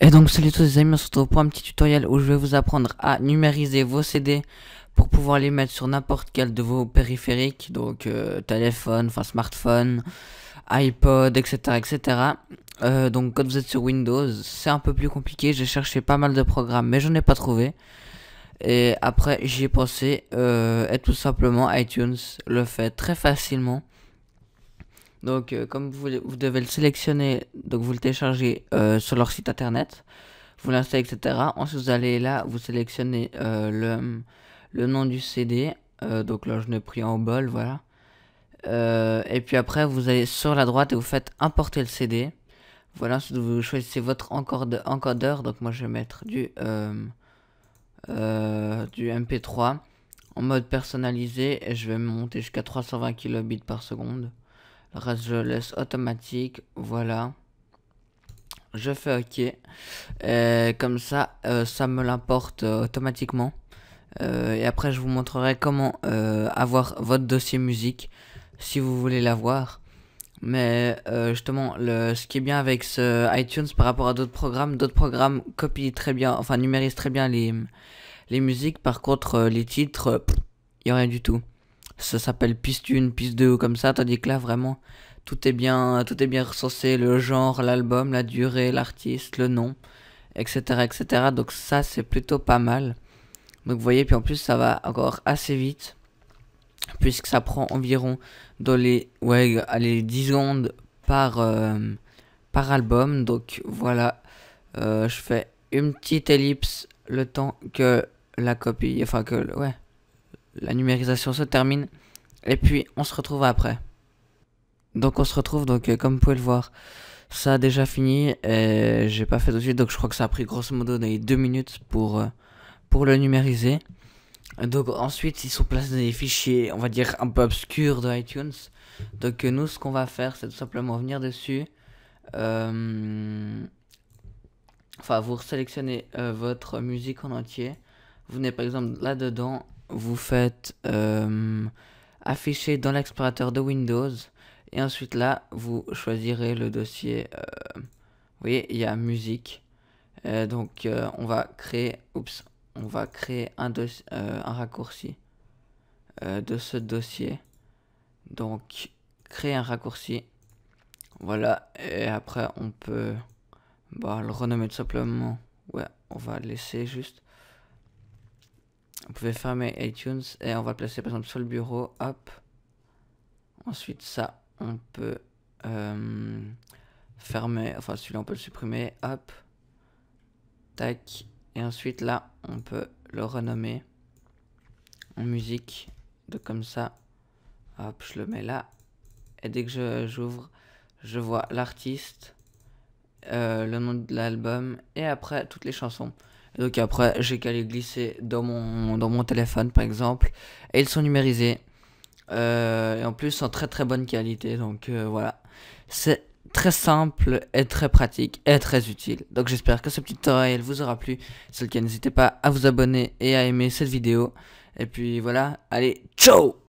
Et donc salut à tous les amis, on se retrouve pour un petit tutoriel où je vais vous apprendre à numériser vos CD pour pouvoir les mettre sur n'importe quel de vos périphériques, donc euh, téléphone, enfin smartphone, iPod, etc. etc. Euh, donc quand vous êtes sur Windows, c'est un peu plus compliqué, j'ai cherché pas mal de programmes mais je n'ai pas trouvé. Et après j'y ai pensé, euh, et tout simplement iTunes le fait très facilement. Donc, euh, comme vous, vous, devez le sélectionner, donc vous le téléchargez euh, sur leur site internet, vous l'installez, etc. Ensuite, vous allez là, vous sélectionnez euh, le, nom du CD, donc là, je ne pris en bol, voilà. et puis après, vous allez sur la droite et vous faites importer le CD. Voilà, ensuite vous choisissez votre encodeur, donc moi je vais mettre du, du MP3 en mode personnalisé et je vais monter jusqu'à 320 kilobits par seconde je laisse automatique. Voilà. Je fais OK. Et euh, comme ça, euh, ça me l'importe euh, automatiquement. et après, je vous montrerai comment avoir votre dossier musique si vous voulez l'avoir. Mais justement, le, ce qui est bien avec ce iTunes par rapport à d'autres programmes, d'autres programmes copient très bien, enfin numérisent très bien les, les musiques. Par contre, les titres, il n'y a rien du tout ça s'appelle piste 1, piste 2 ou comme ça, tandis que là vraiment tout est bien, tout est bien recensé, le genre, l'album, la durée, l'artiste, le nom, etc., etc. Donc ça c'est plutôt pas mal. Donc vous voyez, puis en plus ça va encore assez vite, puisque ça prend environ dans les, ouais, allez, 10 secondes par, euh, par album. Donc voilà, euh, je fais une petite ellipse le temps que la copie, enfin que, ouais, la numérisation se termine et puis on se retrouve après. Donc on se retrouve, donc euh, comme vous pouvez le voir, ça a déjà fini et j'ai pas fait de suite, donc je crois que ça a pris grosso modo des 2 minutes pour, euh, pour le numériser. Donc ensuite, ils sont placés dans des fichiers, on va dire, un peu obscurs de iTunes. Donc euh, nous, ce qu'on va faire, c'est tout simplement venir dessus. Enfin, vous sélectionnez votre musique en entier. Vous venez par exemple là-dedans vous faites euh, afficher dans l'explorateur de Windows et ensuite là vous choisirez le dossier euh, vous voyez il y a musique euh, donc on va créer oups on va créer un, dossier, un raccourci de ce dossier donc créer un raccourci voilà et après on peut bah, le renommer tout simplement ouais on va laisser juste on pouvait fermer iTunes et on va le placer par exemple sur le bureau. Hop. Ensuite, ça, on peut euh, fermer. Enfin, celui-là, on peut le supprimer. Hop. Tac. Et ensuite, là, on peut le renommer en musique. De comme ça. Hop, je le mets là. Et dès que j'ouvre, je, vois l'artiste, euh, le nom de l'album et après toutes les chansons donc après, j'ai qu'à les glisser dans mon, dans mon téléphone, par exemple. Et ils sont numérisés. Euh, et en plus, en très très bonne qualité. Donc euh, voilà. C'est très simple et très pratique et très utile. Donc j'espère que ce petit tutoriel vous aura plu. C'est le cas, n'hésitez pas à vous abonner et à aimer cette vidéo. Et puis voilà, allez, ciao